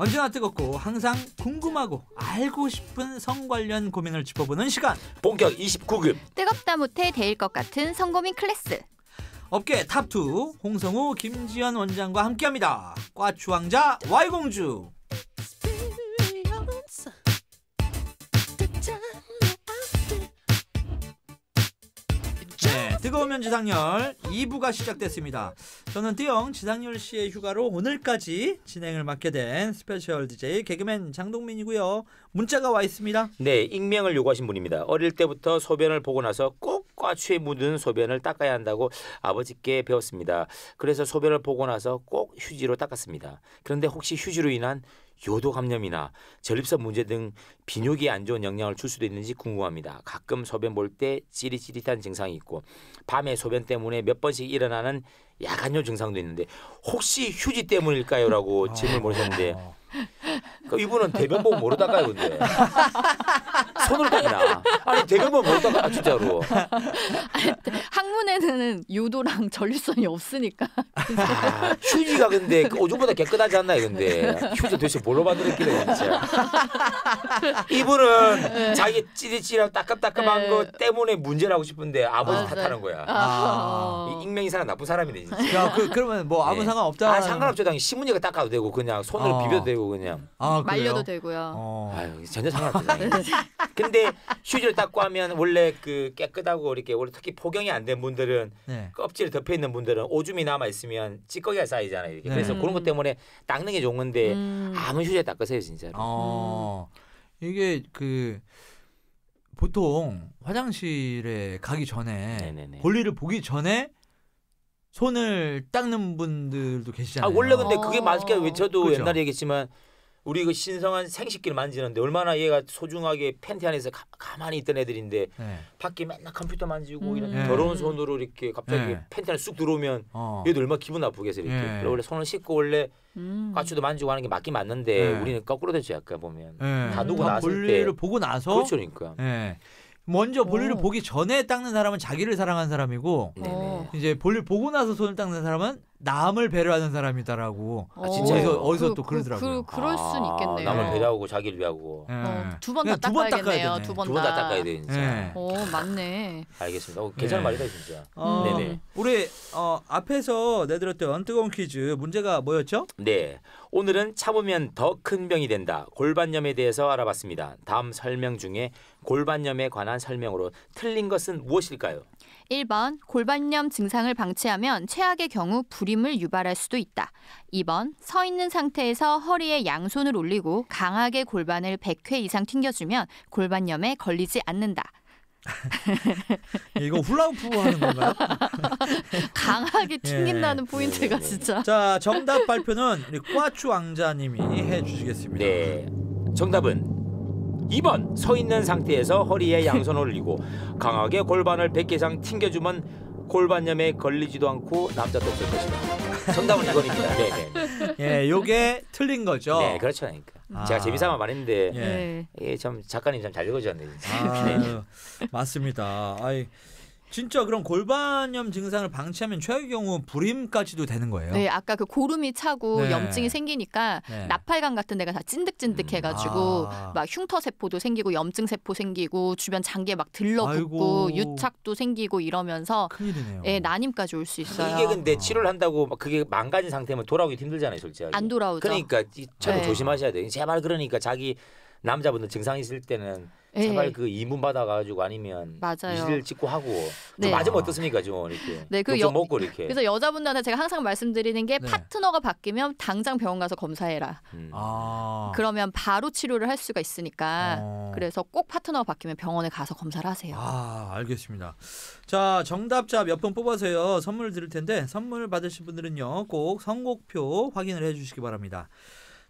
언제나 뜨겁고 항상 궁금하고 알고 싶은 성 관련 고민을 짚어보는 시간 본격 29급 뜨겁다 못해 데일 것 같은 성고민 클래스 업계 탑2 홍성우 김지현 원장과 함께합니다 과추왕자 이공주 뜨거우면 지상렬 2부가 시작됐습니다. 저는 띠영 지상열 씨의 휴가로 오늘까지 진행을 맡게 된 스페셜 DJ 개그맨 장동민이고요. 문자가 와 있습니다. 네, 익명을 요구하신 분입니다. 어릴 때부터 소변을 보고 나서 꼭 과추에 묻은 소변을 닦아야 한다고 아버지께 배웠습니다. 그래서 소변을 보고 나서 꼭 휴지로 닦았습니다. 그런데 혹시 휴지로 인한 요도 감염이나 전립선 문제 등 비뇨기에 안 좋은 영향을 줄 수도 있는지 궁금합니다. 가끔 소변 볼 때 찌릿찌릿한 증상이 있고 밤에 소변 때문에 몇 번씩 일어나는 야간요 증상도 있는데 혹시 휴지 때문일까요라고 아. 질문을 보내셨는데 어. 그러니까 이분은 대변 보고 모르다가요 근데 손으로 닦나 아니 대금은 못 닦아 진짜로. 학문에는 유도랑전류선이 없으니까. 아, 휴지가 근데 그 오줌보다 깨끗하지 않나요 근데 휴지 도대체 뭘로 만들었길래 진짜. 이분은 네. 자기 찌릿찌릿 따끔따끔한 네. 거 때문에 문제라고 싶은데 아버지 아, 탓하는 네. 거야. 아. 아. 익명이 사한 나쁜 사람이네 진짜. 야, 그, 그러면 뭐 아무 네. 예. 상관없다. 아, 상관없죠 당연히 시문지가 닦아도 되고 그냥 손을 어. 아. 비벼도 되고 그냥. 아, 말려도 되고요. 어. 아유, 전혀 상관없죠 당연 근데 휴지로 닦고 하면 원래 그 깨끗하고 이렇게 원래 특히 포경이 안 된 분들은 네. 껍질 덮여 있는 분들은 오줌이 남아 있으면 찌꺼기가 쌓이잖아요. 이렇게. 네. 그래서 그런 것 음. 때문에 닦는 게 좋은 데 음. 아무 휴지 닦으세요 진짜로. 어, 음. 이게 그 보통 화장실에 가기 전에 네네네. 볼일을 보기 전에 손을 닦는 분들도 계시잖아요. 아, 원래 근데 그게 맞게 왜 저도 그렇죠? 옛날에 얘기했지만 우리 그 신성한 생식기를 만지는데 얼마나 얘가 소중하게 팬티 안에서 가, 만히 있던 애들인데 네. 밖에 맨날 컴퓨터 만지고 음. 이런 네. 더러운 손으로 이렇게 갑자기 네. 팬티 안에 쑥 들어오면 어. 얘도 얼마나 기분 나쁘게 해서 이렇게 그래 네. 원래 손을 씻고 원래 음. 가추도 만지고 하는 게 맞긴 맞는데 네. 우리는 거꾸로 되죠 약간 보면 네. 다 누고 나서 볼 보고 나서 그렇죠 그러니까 먼저 볼일을 어. 보기 전에 닦는 사람은 자기를 사랑한 사람이고 네네. 이제 볼일 보고 나서 손을 닦는 사람은 남을 배려하는 사람이다라고 어. 아, 진짜 어디서, 어디서 그, 또 그, 그러더라고요. 그, 그럴 수는 아, 있겠네요. 남을 배려하고 자기를 위하고 네. 어, 두번 다 닦아야겠네요. 두번다 닦아야 돼 진짜. 네. 맞네. 알겠습니다. 어, 괜찮은 네. 말이다 진짜. 어, 음. 네네. 우리 어, 앞에서 내드렸던 뜨거운 퀴즈 문제가 뭐였죠? 네. 오늘은 참으면 더 큰 병이 된다. 골반염에 대해서 알아봤습니다. 다음 설명 중에 골반염에 관한 설명으로 틀린 것은 무엇일까요? 1번 골반염 증상을 방치하면 최악의 경우 불임을 유발할 수도 있다. 2번 서 있는 상태에서 허리에 양손을 올리고 강하게 골반을 100회 이상 튕겨주면 골반염에 걸리지 않는다. 이거 훌라후프 하는 건가요? 강하게 예. 튕긴다는 예. 포인트가 네, 네. 진짜. 자 정답 발표는 우리 꽈추 왕자님이 해주시겠습니다. 네, 정답은 2번 서 있는 상태에서 허리에 양손 올리고 강하게 골반을 100개 이상 튕겨주면 골반염에 걸리지도 않고 남자도 없을 것이다. 정답은 이거입니다. 네, 네. 예, 요게 틀린 거죠. 네, 그렇죠. 그러니까. 아. 제가 재미삼아 말했는데 예. 예, 참 작가님 참잘 읽어주셨네요. 아, 네. 맞습니다. 아이 진짜 그런 골반염 증상을 방치하면 최악의 경우 불임까지도 되는 거예요. 네, 아까 그 고름이 차고 네. 염증이 생기니까 네. 나팔관 같은 데가 다 찐득찐득해가지고 음, 아. 막 흉터 세포도 생기고 염증 세포 생기고 주변 장기에 막 들러붙고 유착도 생기고 이러면서 큰일이네요. 예, 난임까지 올 수 있어요. 이게 근데 치료를 한다고 막 그게 망가진 상태면 돌아오기 힘들잖아요, 솔직히. 안 돌아오죠. 그러니까 참 네. 조심하셔야 돼요. 제발 그러니까 자기 남자분들 증상 있을 때는 예, 제발 예. 그 이문 받아가지고 아니면 맞아요. 찍고 하고 네. 맞으면 어떻습니까 좀 이렇게 네, 그 여, 먹고 이렇게 그래서 여자분들한테 제가 항상 말씀드리는 게 네. 파트너가 바뀌면 당장 병원 가서 검사해라 음. 아. 그러면 바로 치료를 할 수가 있으니까 아. 그래서 꼭 파트너가 바뀌면 병원에 가서 검사를 하세요 아 알겠습니다 자 정답자 몇 분뽑아세요선물 드릴 텐데 선물받으신 분들은요 꼭 선곡표 확인을 해주시기 바랍니다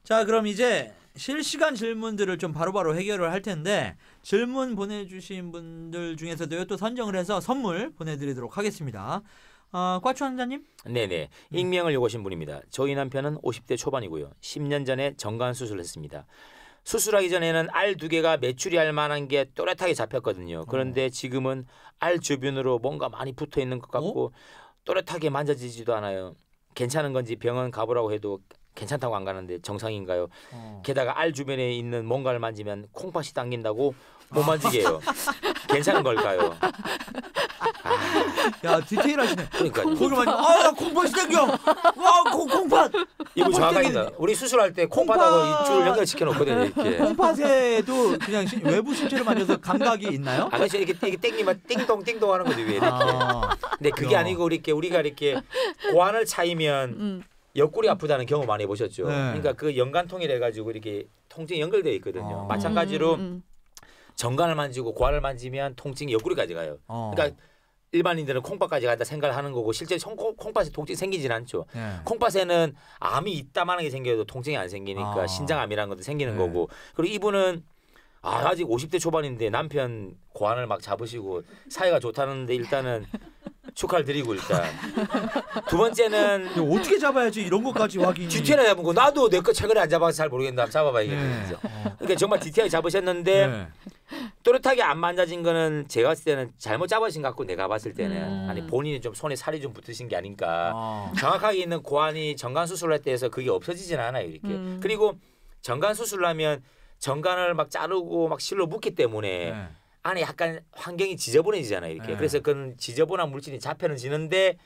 자 그럼 이제 실시간 질문들을 좀 바로바로 해결을 할 텐데 질문 보내주신 분들 중에서도 또 선정을 해서 선물 보내드리도록 하겠습니다. 어, 과추 환자님? 네네. 음. 익명을 요구하신 분입니다. 저희 남편은 50대 초반이고요. 10년 전에 정관 수술을 했습니다. 수술하기 전에는 알 두 개가 매출이 할 만한 게 또렷하게 잡혔거든요. 그런데 어. 지금은 알 주변으로 뭔가 많이 붙어 있는 것 같고 어? 또렷하게 만져지지도 않아요. 괜찮은 건지 병원 가보라고 해도 괜찮다고 안 가는데 정상인가요? 어. 게다가 알 주변에 있는 뭔가를 만지면 콩팥이 당긴다고 아. 못 만지게요. 해 괜찮은 걸까요? 야 디테일하시네. 그러니까 거기 만지 아나 콩팥이 당겨. 와 콩, 콩팥. 이거 정확합니다. 우리 수술할 때 콩팥하고 콩팥. 이줄을 연결시켜 놓거든요 이렇게. 콩팥에도 그냥 신- 외부 신체를 만져서 감각이 있나요? 아가씨 그렇죠. 이렇게 이렇게 땡기면 띵동 띵동 하는 거지 위에. 아, 근데 그게 야. 어. 아니고 이렇게 우리가 이렇게 고안을 차이면 음. 옆구리 아프다는 경험 많이 보셨죠. 네. 그러니까 그 연관 통일해 가지고 이렇게 통증이 연결돼 있거든요. 어. 마찬가지로 음, 음, 음. 정관을 만지고 고환을 만지면 통증이 옆구리까지 가요. 어. 그러니까 일반인들은 콩팥까지 간다 생각을 하는 거고 실제 콩팥에 통증이 생기진 않죠. 네. 콩팥에는 암이 있다만하게 생겨도 통증이 안 생기니까 아. 신장암이라는 것도 생기는 네. 거고 그리고 이분은 아, 아직 50대 초반인데 남편 고안을 막 잡으시고 사이가 좋다는데 일단은 축하를 드리고 일단 두 번째는 어떻게 잡아야지 이런 것까지 확인. GTA나 잡은 거 나도 내거 최근에 안 잡아서 잘모르겠나 잡아봐야겠죠. 네. 어. 그러니까 정말 GTA 잡으셨는데 네. 또렷하게 안 만져진 거는 제가 봤을 때는 잘못 잡으신 것 같고 내가 봤을 때는 음. 아니 본인이 좀 손에 살이 좀 붙으신 게 아닌가. 아. 정확하게 있는 고환이 정관 수술할 때에서 그게 없어지진 않아요 이렇게. 음. 그리고 정관 수술하면 을 정관을 막 자르고 막 실로 묶기 때문에. 네. 안에 약간 환경이 지저분해지잖아요. 이렇게. 네. 그래서 그 지저분한 물질이 잡혀는지는데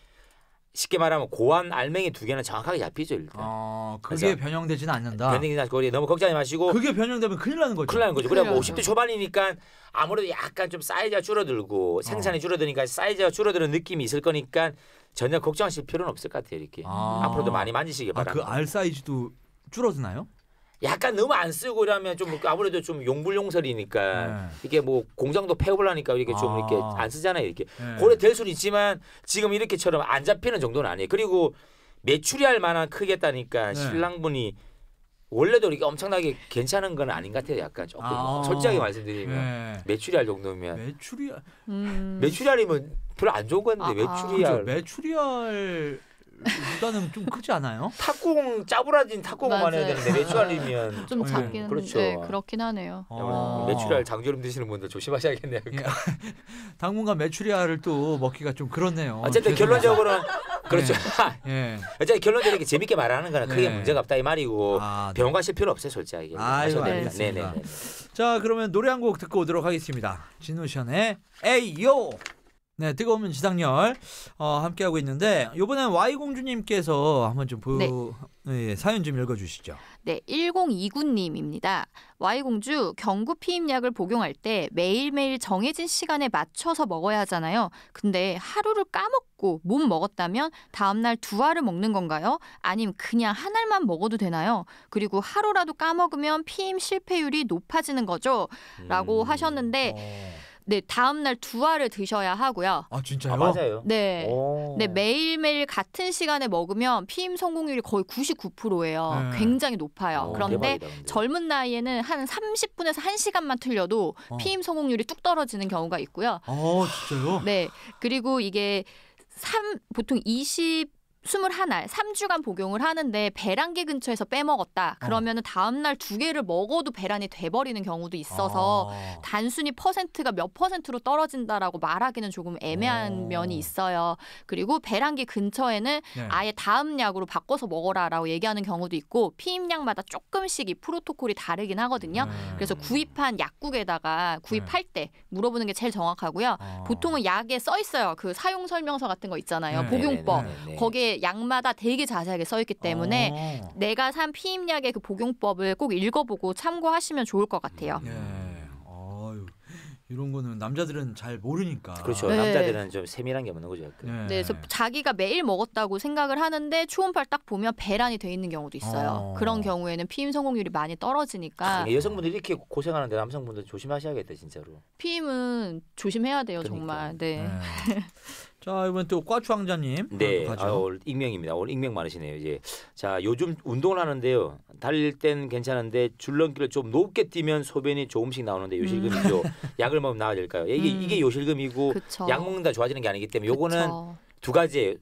쉽게 말하면 고환 알맹이 두 개는 정확하게 잡히죠 일단. 어, 그게 변형되지는 않는다. 변형이나 거리 너무 걱정하지 마시고. 그게 변형되면 큰일 나는 거죠. 큰일 나는 거죠. 그래 50대 뭐 초반이니까 아무래도 약간 좀 사이즈가 줄어들고 어. 생산이 어. 줄어드니까 사이즈가 줄어드는 느낌이 있을 거니까 전혀 걱정하실 필요는 없을 것 같아요 이렇게. 아. 앞으로도 많이 만지시길 아, 그 바랍니다. 아, 그알 사이즈도 줄어드나요? 약간 너무 안 쓰고 이러면 좀 아무래도 좀 용불용설이니까 네. 이게 뭐 공장도 폐업을하니까 이렇게 좀 아. 이렇게 안 쓰잖아요 이렇게 네. 고래될 수는 있지만 지금 이렇게처럼 안 잡히는 정도는 아니에요. 그리고 매출이 할 만한 크겠다니까 네. 신랑분이 원래도 이렇게 엄청나게 괜찮은 건 아닌 것 같아요. 약간 조금 아. 솔직하게 말씀드리면 네. 매출이 할 정도면 매출이 음. 매출이 할이면 별로 안 좋은 건데 아. 아. 매출이 할 그렇죠. 매출이 할 일단은 좀 크지 않아요? 탁구공 짜부라진 탁구공만 해야 되는데 메추알이면 좀 네. 작긴 그렇죠. 네, 그렇긴 하네요. 아. 어. 메추알 장조림 드시는 분들 조심하셔야겠네요. 예. 당분간 메추알을또 먹기가 좀 그렇네요. 어쨌든 결론적으로 그렇죠. 예. 예. 어쨌든 결론적으로 이렇게 재밌게 말하는 거는 크게 예. 문제가 없다 이 말이고 아, 네. 병원 가실 필요 없어요 솔직하게. 아, 네네. 자 그러면 노래 한 곡 듣고 오도록 하겠습니다. 진우션의 에이요. 네, 뜨거운 지상열 어, 함께 하고 있는데 이번엔 Y 공주님께서 한번 좀 보여 네. 네, 사연 좀 읽어주시죠. 네, 1029님입니다. Y 공주 경구 피임약을 복용할 때 매일매일 정해진 시간에 맞춰서 먹어야 하잖아요. 근데 하루를 까먹고 못 먹었다면 다음 날 두 알을 먹는 건가요? 아님 그냥 한 알만 먹어도 되나요? 그리고 하루라도 까먹으면 피임 실패율이 높아지는 거죠?라고 음. 하셨는데. 어. 네 다음 날 두 알을 드셔야 하고요. 아 진짜요? 아, 맞아요. 네. 오. 네 매일매일 같은 시간에 먹으면 피임 성공률이 거의 99%예요. 네. 굉장히 높아요. 오, 그런데 대박이다, 젊은 나이에는 한 30분에서 1시간만 틀려도 어. 피임 성공률이 뚝 떨어지는 경우가 있고요. 아 진짜요? 네. 그리고 이게 3 보통 20 21알, 3주간 복용을 하는데 배란기 근처에서 빼먹었다. 어. 그러면 은 다음날 두 개를 먹어도 배란이 돼버리는 경우도 있어서 아. 단순히 퍼센트가 몇 퍼센트로 떨어진다라고 말하기는 조금 애매한 오. 어. 면이 있어요. 그리고 배란기 근처에는 네. 아예 다음 약으로 바꿔서 먹어라라고 얘기하는 경우도 있고 피임약마다 조금씩 이 프로토콜이 다르긴 하거든요. 음. 그래서 구입한 약국에다가 구입할 네. 때 물어보는 게 제일 정확하고요. 아. 보통은 약에 써 있어요. 그 사용 설명서 같은 거 있잖아요. 네. 복용법. 네. 네 거기에 약마다 되게 자세하게 써 있기 때문에 어. 내가 산 피임약의 그 복용법을 꼭 읽어보고 참고하시면 좋을 것 같아요. 네. 음. 아유. 예. 이런 거는 남자들은 잘 모르니까. 그렇죠. 네. 남자들은 좀 세밀한 게 없는 거죠. 네. 네. 그래서 자기가 매일 먹었다고 생각을 하는데 초음파를 딱 보면 배란이 돼 있는 경우도 있어요. 어. 그런 경우에는 피임 성공률이 많이 떨어지니까. 아, 여성분들이 이렇게 고생하는데 남성분들 조심하셔야겠다 진짜로. 피임은 조심해야 돼요 그러니까. 정말. 네. 네. 자 이번 또 과추 왕자님 네, 아, 오늘 익명입니다. 오늘 익명 많으시네요. 이제 자 요즘 운동을 하는데요. 달릴 땐 괜찮은데 줄넘기를 좀 높게 뛰면 소변이 조금씩 나오는데 음. 요실금이죠. 음. 약을 먹으면 나아야 될까요? 이게 음. 이게 요실금이고 그쵸. 약 먹는다 좋아지는 게 아니기 때문에 요거는 그쵸. 두 가지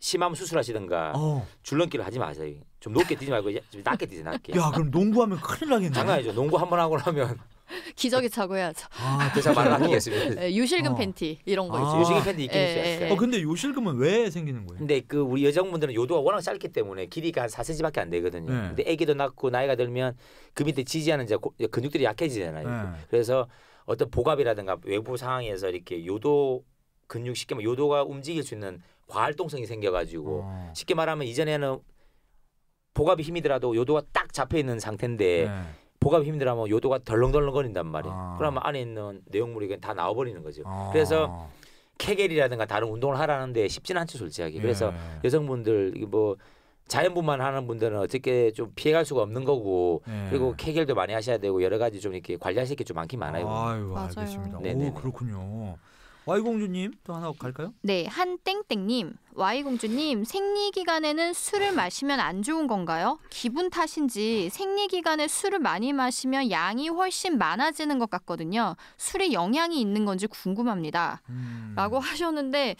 심하 수술하시든가 어. 줄넘기를 하지 마세요. 좀 높게 뛰지 말고 낮게 뛰지 낮게. 야 그럼 농구하면 큰일 나겠네. 장난이죠. 농구 한 번 하고 나면. 기저귀 차고 해야죠. 아, 대사 말 아끼겠습니다. 예, 유실금 어. 팬티 이런 거 아. 유식이 팬도 있긴 예, 있어요. 예. 예. 어, 근데 유실금은왜 생기는 거예요? 근데 그 우리 여성분들은 요도가 워낙 짧기 때문에 길이가 한 4cm밖에 안 되거든요. 네. 근데 아기도 낳고 나이가 들면 그 밑에 지지하는 이제 고- 근육들이 약해지잖아요. 네. 그래서 어떤 복압이라든가 외부 상황에서 이렇게 요도 근육 쉽게 말 요도가 움직일 수 있는 과활동성이 생겨가지고 어. 쉽게 말하면 이전에는 복압이 힘이더라도 요도가 딱 잡혀 있는 상태인데 네. 보감 힘들어하면 요도가 덜렁덜렁거린단 말이에요. 아. 그러면 안에 있는 내용물이 다 나와버리는 거죠. 아. 그래서 케겔이라든가 다른 운동을 하라는데 쉽지는 않죠 솔직하게. 그래서 예. 여성분들 뭐 자연분만 하는 분들은 어떻게 좀 피해갈 수가 없는 거고 예. 그리고 케겔도 많이 하셔야 되고 여러 가지 좀 이렇게 관리하실 게 좀 많긴 많아요. 아유, 맞아요. 알겠습니다. 네네네. 오 그렇군요. 와이공주님또 하나 갈까요? 네, 한땡땡님. 와이공주님 생리기간에는 술을 마시면 안 좋은 건가요? 기분 탓인지 생리기간에 술을 많이 마시면 양이 훨씬 많아지는 것 같거든요. 술에 영향이 있는 건지 궁금합니다. 음. 라고 하셨는데,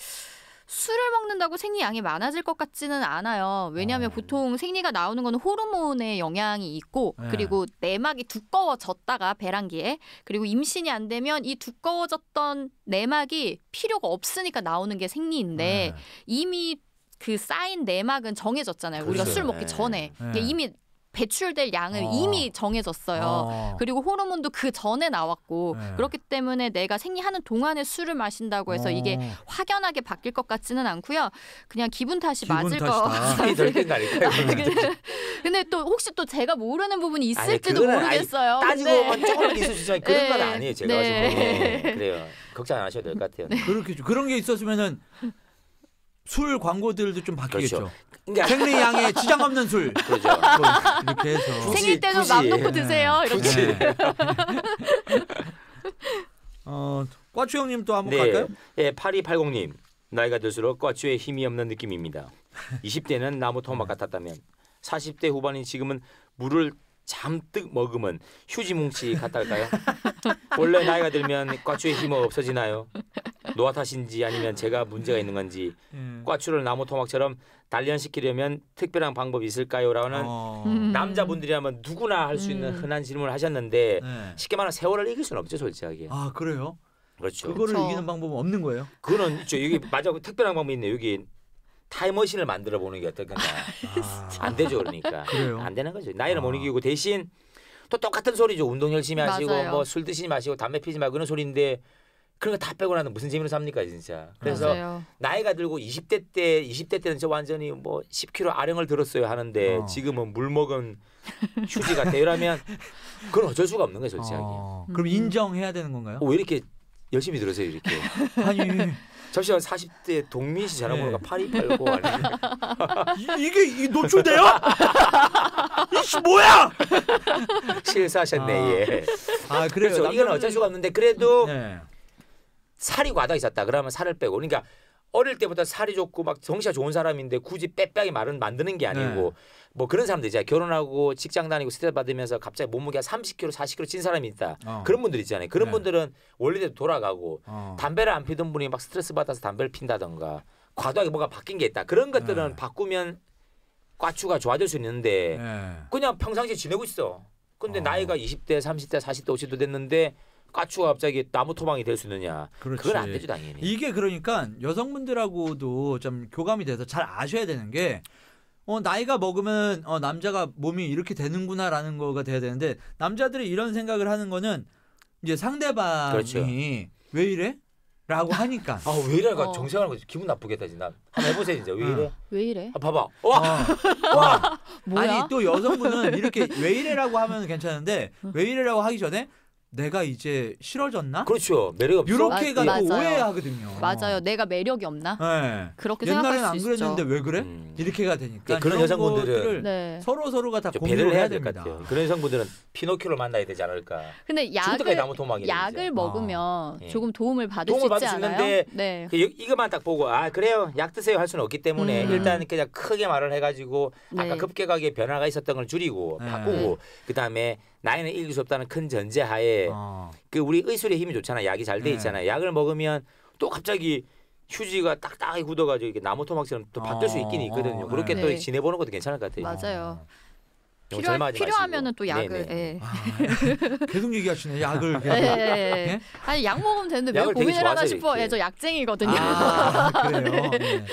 술을 먹는다고 생리 양이 많아질 것 같지는 않아요. 왜냐하면 어. 보통 생리가 나오는 건 호르몬의 영향이 있고 네. 그리고 내막이 두꺼워졌다가 배란기에 그리고 임신이 안 되면 이 두꺼워졌던 내막이 필요가 없으니까 나오는 게 생리인데 네. 이미 그 쌓인 내막은 정해졌잖아요. 그렇죠. 우리가 술 먹기 예. 전에 네. 이미 배출될 양을 어. 이미 정해졌어요. 어. 그리고 호르몬도 그 전에 나왔고 네. 그렇기 때문에 내가 생리하는 동안에 술을 마신다고 해서 어. 이게 확연하게 바뀔 것 같지는 않고요. 그냥 기분 탓이 기분 맞을 것 같아요. 아, 근데 또 혹시 또 제가 모르는 부분이 있을지도 아니, 모르겠어요. 아니, 따지고 근데... 조금 있을 수 있지만 그런 네. 건 아니에요. 제가 네. 지금 네. 그래요. 걱정 안 하셔도 될 것 같아요. 그렇게 그런 게 있었으면은 술 광고들도 좀 바뀌겠죠. 그렇죠. 그러니까 생리 양에 지장 없는 술. 그렇죠. 이렇게 해서 굳이, 생일 때는 맘 놓고 드세요. 네. 이렇게. 어, 꽈추 형님 또 한번 네. 갈까요? 예, 8280님. 나이가 들수록 꽈추에 힘이 없는 느낌입니다. 20대는 나무 토막 네. 같았다면 40대 후반인 지금은 물을 잠뜩 머금은 휴지뭉치 같달까요? 원래 나이가 들면 꽈추의 힘은 없어지나요? 노화 탓인지 아니면 제가 문제가 있는 건지 네. 꽈추를 나무 토막처럼 단련시키려면 특별한 방법이 있을까요라는 어. 음. 남자분들이라면 누구나 할 수 있는 음. 흔한 질문을 하셨는데 네. 쉽게 말하면 세월을 이길 수는 없죠 솔직하게. 아 그래요? 그렇죠. 그거를 그렇죠. 이기는 방법은 없는 거예요? 그거는 있죠. 여기 맞아 특별한 방법이 있네 여기 타임머신을 만들어 보는 게 어떨까? 아, 안 되죠 그러니까. 그래요? 안 되는 거죠. 나이를 아. 못 이기고 대신 또 똑같은 소리죠. 운동 열심히 하시고 뭐 술 드시지 마시고 담배 피지 말고 그런 소리인데 그런 거다 빼고 나는 무슨 재미로 삽니까 진짜. 그래서 맞아요. 나이가 들고 20대 때 20대 때는 저 완전히 뭐 10kg 아령을 들었어요 하는데 어. 지금은 물 먹은 휴지 가아요이면 그건 어쩔 수가 없는 거예요 솔직하게. 어. 음. 그럼 인정해야 되는 건가요? 왜 이렇게 열심히 들으세요 이렇게. 아니 잠시만 40대 동민 씨 전화번호가 8289 아니에요? 이게, 이게 노출돼요? 이씨 뭐야? 실사하셨네 아. 예. 아 그래요. 그렇죠. 이건 어쩔 수가 없는데 그래도 네. 살이 과다 있었다. 그러면 살을 빼고. 그러니까 어릴 때부터 살이 좋고 막정신이 좋은 사람인데 굳이 빽빽이 말은 만드는 게 아니고 네. 뭐 그런 사람들 이제 결혼하고 직장 다니고 스트레스 받으면서 갑자기 몸무게가 30kg, 40kg 찐 사람이 있다. 어. 그런 분들 있잖아요. 그런 네. 분들은 원래대로 돌아가고 어. 담배를 안 피던 분이 막 스트레스 받아서 담배를 핀다던가 과도하게 뭐가 바뀐 게 있다. 그런 것들은 네. 바꾸면 과추가 좋아질 수 있는데 네. 그냥 평상시에 지내고 있어. 근데 어. 나이가 20대, 30대, 40대, 5 0대 됐는데 까추가 갑자기 나무 토막이 될 수 있느냐. 그렇지. 그건 안 되죠 당연히. 이게 그러니까 여성분들하고도 좀 교감이 돼서 잘 아셔야 되는 게. 어, 나이가 먹으면 어, 남자가 몸이 이렇게 되는구나라는 거가 돼야 되는데 남자들이 이런 생각을 하는 거는 이제 상대방이 그렇죠. 왜 이래? 라고 하니까 아 왜 이래? 어. 정색하는 거지 기분 나쁘겠다 진짜 한번 해보세요 진짜 왜 어. 이래? 왜 이래? 아, 봐봐 와! 어. 와. 와. 아니 또 여성분은 이렇게 왜 이래라고 하면 괜찮은데 어. 왜 이래라고 하기 전에 내가 이제 싫어졌나? 그렇죠. 매력 없어. 이렇게 가 오해하거든요. 맞아요. 내가 매력이 없나? 네. 그렇게 생각할 수 있죠. 그랬는데 왜 그래? 음. 이렇게가 되니까 그러니까 그런 여성분들은 네. 서로 서로가 다 고민을 해야 될 것 같아요. 그런 여성분들은 피노키오를 만나야 되지 않을까. 근데 약을 나무 도막이 약을 아. 먹으면 예. 조금 도움을 받을 도움을 있지 받을 수 않아요? 네. 그 이- 이만딱 보고 아 그래요 약 드세요 할 수는 없기 때문에 음. 일단 그냥 크게 말을 해가지고 네. 아까 급격하게 변화가 있었던 걸 줄이고 네. 바꾸고 그 다음에 나이는 이길 수 없다는 큰 전제하에 어. 그 우리 의술의 힘이 좋잖아. 약이 잘돼 네. 있잖아. 네. 약을 먹으면 또 갑자기 휴지가 딱딱하게 굳어가지고 이렇게 나무 토막처럼 또 바뀔 어. 수 있긴 어, 있거든요. 어. 그렇게 네. 또 지내보는 것도 괜찮을 것 같아요. 맞아요. 어. 필요하, 필요하면은 또 약을 네, 네, 예. 아, 계속 얘기하시네 약을 계속. 예. 아니 약 먹으면 되는데 왜 고민을 하나 싶어 예, 저 약쟁이거든요 아, 그래요? 네.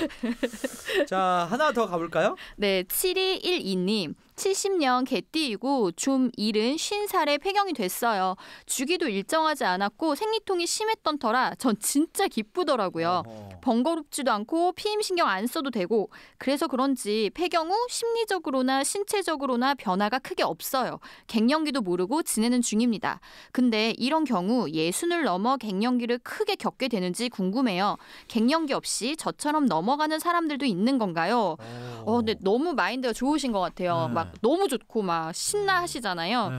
자 하나 더 가볼까요? 네 7212님 70년 개띠이고 좀 이른 50살에 폐경이 됐어요. 주기도 일정하지 않았고 생리통이 심했던 터라 전 진짜 기쁘더라고요. 어허. 번거롭지도 않고 피임 신경 안 써도 되고 그래서 그런지 폐경 후 심리적으로나 신체적으로나 변화가 크게 없어요. 갱년기도 모르고 지내는 중입니다. 근데 이런 경우 예순을 넘어 갱년기를 크게 겪게 되는지 궁금해요. 갱년기 없이 저처럼 넘어가는 사람들도 있는 건가요? 어, 어 근데 너무 마인드가 좋으신 것 같아요. 음. 막 너무 좋고 막 신나 하시잖아요. 네.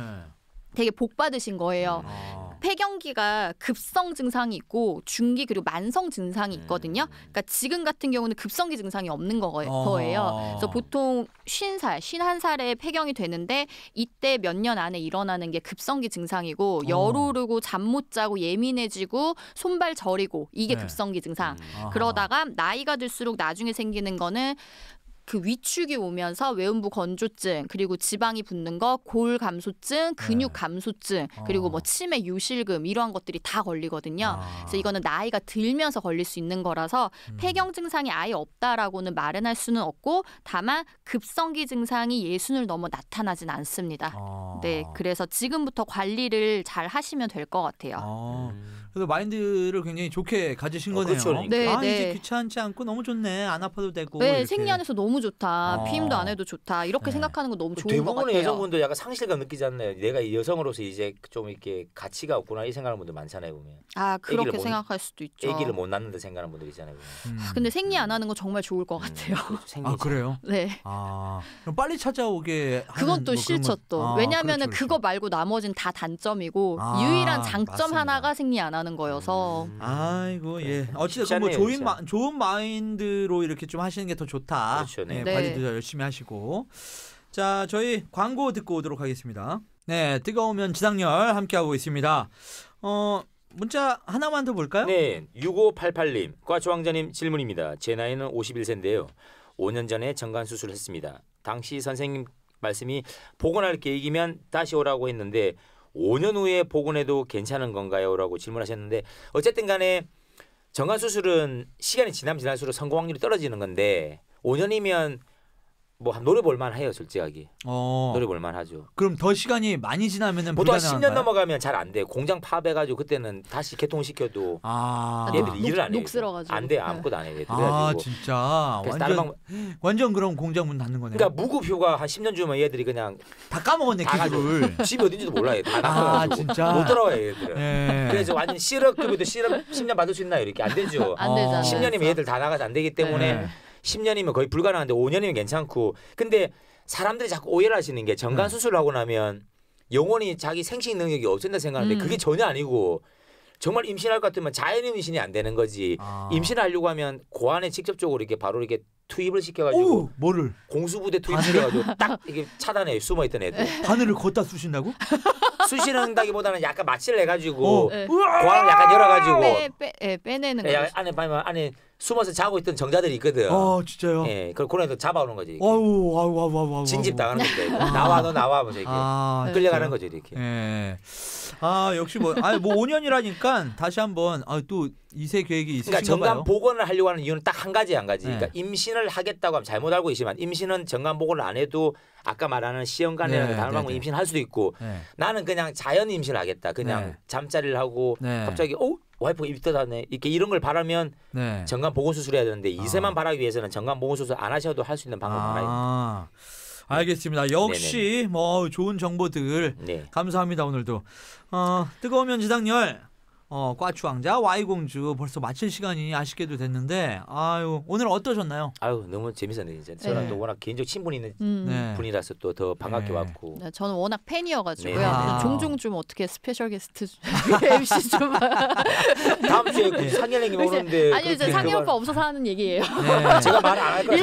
되게 복 받으신 거예요. 음. 아. 폐경기가 급성 증상이 있고 중기 그리고 만성 증상이 네. 있거든요. 그러니까 지금 같은 경우는 급성기 증상이 없는 거, 예요 아. 그래서 보통 쉰살 51살에 폐경이 되는데 이때 몇 년 안에 일어나는 게 급성기 증상이고 어. 열 오르고 잠 못 자고 예민해지고 손발 저리고 이게 네. 급성기 증상. 음. 그러다가 나이가 들수록 나중에 생기는 거는 그 위축이 오면서 외음부 건조증 그리고 지방이 붙는 거 골 감소증 근육 네. 감소증 어. 그리고 뭐 치매 유실금 이러한 것들이 다 걸리거든요 아. 그래서 이거는 나이가 들면서 걸릴 수 있는 거라서 음. 폐경 증상이 아예 없다라고는 말은 할 수는 없고 다만 급성기 증상이 예순을 넘어 나타나진 않습니다 아. 네 그래서 지금부터 관리를 잘 하시면 될 것 같아요 아. 음. 그래서 마인드를 굉장히 좋게 가지신 어, 거네요 그렇죠. 네, 아 네. 이제 귀찮지 않고 너무 좋네 안 아파도 되고 네 이렇게. 생리 안에서 너무 너무 좋다. 피임도 아. 안 해도 좋다. 이렇게 네. 생각하는 건 너무 좋은 것대부분 여성분들 약간 상실감 느끼지 않나요? 내가 여성으로서 이제 좀 이렇게 가치가 없구나 이 생각하는 분들 많잖아요 보면. 아 그렇게 생각할 수도 있죠. 아기를 못 낳는다 생각하는 분들 있잖아요. 음. 아, 근데 생리 음. 안 하는 거 정말 좋을 것 음, 같아요. 그렇죠. 생아 그래요? 네. 아 그럼 빨리 찾아오게. 그건 또뭐 싫죠 또. 아, 왜냐하면 그렇죠, 그렇죠. 그거 말고 나머진 다 단점이고 아, 유일한 장점 맞습니다. 하나가 생리 안 하는 거여서. 음. 아이고 예. 네. 어찌됐건 뭐 좋은 마, 좋은 마인드로 이렇게 좀 하시는 게 더 좋다. 그렇죠. 네, 네. 관리도 열심히 하시고 자 저희 광고 듣고 오도록 하겠습니다. 네 뜨거우면 지상렬 함께 하고 있습니다. 어 문자 하나만 더 볼까요? 네 6588님 과초왕자님 질문입니다. 제 나이는 51세인데요. 5년 전에 정관 수술했습니다. 당시 선생님 말씀이 복원할 계획이면 다시 오라고 했는데 5년 후에 복원해도 괜찮은 건가요? 라고 질문하셨는데 어쨌든 간에 정관 수술은 시간이 지나면 지날수록 성공 확률이 떨어지는 건데 5년이면 뭐노래볼 만해요 솔직하게 어. 노려볼 만하죠. 그럼 더 시간이 많이 지나면은 보통 10년 넘어가면 잘 안 돼. 공장 파업해가지고 그때는 다시 개통시켜도 아. 얘들이 아, 일을 안 해. 녹슬어가지고 안 돼. 네. 아무것도 안 해. 아, 그래가지고 아 진짜 완전 방... 완전 그럼 공장 문 닫는 거네. 그러니까 무급휴가 한 10년 주면 얘들이 그냥 다 까먹었네 기술을. 집이 어딘지도 몰라 얘들. 아 진짜 못 돌아와 얘들. 예. 그래서 완전 실업급여도 실업 10년 받을 수 있나요 이렇게 안 되죠. 안 되잖아. 10년이면 얘들 다 나가서 안 되기 때문에. 예. 10년이면 거의 불가능한데 5년이면 괜찮고 근데 사람들이 자꾸 오해를 하시는 게 정관 음. 수술하고 나면 영원히 자기 생식 능력이 없앤다 생각하는데 음. 그게 전혀 아니고 정말 임신할 것 같으면 자연 임신이 안 되는 거지 아. 임신하려고 하면 고안에 직접적으로 이렇게 바로 이렇게 투입을 시켜가지고 오, 뭐를 공수부대 투입시켜가지고 딱 이게 차단해 숨어있던 애들 바늘을 걷다 쑤신다고? 쑤시는다기보다는 약간 마취를 해가지고 어. 네. 고안을 약간 열어가지고 아, 네, 네, 빼, 빼, 빼내는 거 안에 안에 숨어서 자고 있던 정자들이 있거든. 아 진짜요? 예, 그걸 고래한 잡아오는 거지. 아우 아우 아우 아우 아우. 진집 당하는 건데 아. 나와 너 나와 뭐 이렇게 아, 끌려가는 거죠 이렇게. 예. 아 역시 뭐아뭐 5년이라니까 뭐 다시 한번 아, 또 이세 계획이 있으신가 그러니까 정간 복원을 하려고 하는 이유는 딱 한 가지 한 가지. 그러니까 네. 임신을 하겠다고 하면 잘못 알고 있지만 임신은 정간 복원을 안 해도 아까 말하는 시험관이라는 네, 단어방으로 네, 네. 임신할 수도 있고 네. 나는 그냥 자연 임신을 하겠다. 그냥 잠자리를 하고 갑자기 어 와이프가 입덧하네 이렇게 이런 걸 바라면 네. 정관 보건 수술해야 되는데 이세만 아. 바라기 위해서는 정관 보건 수술 안 하셔도 할 수 있는 방법 아. 하나 알겠습니다. 역시 네네네. 뭐 좋은 정보들 네. 감사합니다 오늘도. 어, 뜨거우면 지상열 어, 꽈추 왕자 와이 공주 벌써 마칠 시간이 아쉽게도 됐는데 아유 오늘 어떠셨나요? 아유 너무 재밌었네요 이제 네. 저는 네. 또 워낙 개인적 친분 있는 음. 네. 분이라서 또 더 반갑게 네. 왔고 네, 저는 워낙 팬이어가지고요 네. 아. 종종 좀 어떻게 스페셜 게스트 MC 좀 다음 주에 그 상현행이 오는데 아니 이제 상현 오빠 없어서 하는 얘기예요 제가 말 안 할 거예요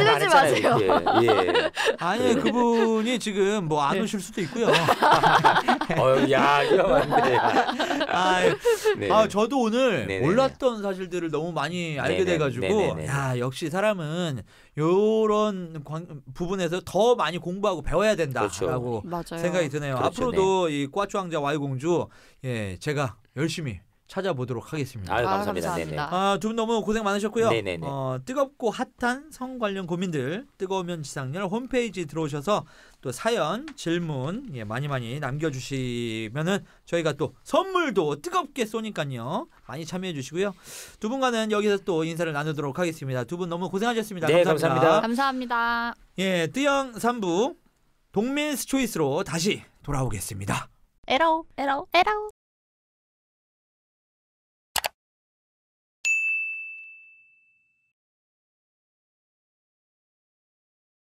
일르요 예, 예. 아니 그분이 지금 뭐 안 오실 수도 있고요 어야 위험한데 아아 저도 오늘 네네네. 몰랐던 사실들을 너무 많이 알게 네네. 돼가지고 네네네. 야 역시 사람은 요런 관, 부분에서 더 많이 공부하고 배워야 된다라고 그렇죠. 생각이 드네요. 그렇죠. 앞으로도 네. 이꽈초왕자 와이공주 예 제가 열심히 찾아보도록 하겠습니다. 아유, 감사합니다. 아, 감사합니다. 아, 두 분 너무 고생 많으셨고요. 네네네. 어, 뜨겁고 핫한 성 관련 고민들 뜨거우면 지상렬 홈페이지 들어오셔서 또 사연, 질문 예, 많이 많이 남겨주시면은 저희가 또 선물도 뜨겁게 쏘니까요. 많이 참여해 주시고요. 두 분과는 여기서 또 인사를 나누도록 하겠습니다. 두 분 너무 고생하셨습니다. 네, 감사합니다. 감사합니다. 감사합니다. 예, 뜨영 3부 동민스 초이스로 다시 돌아오겠습니다. 에라에라에라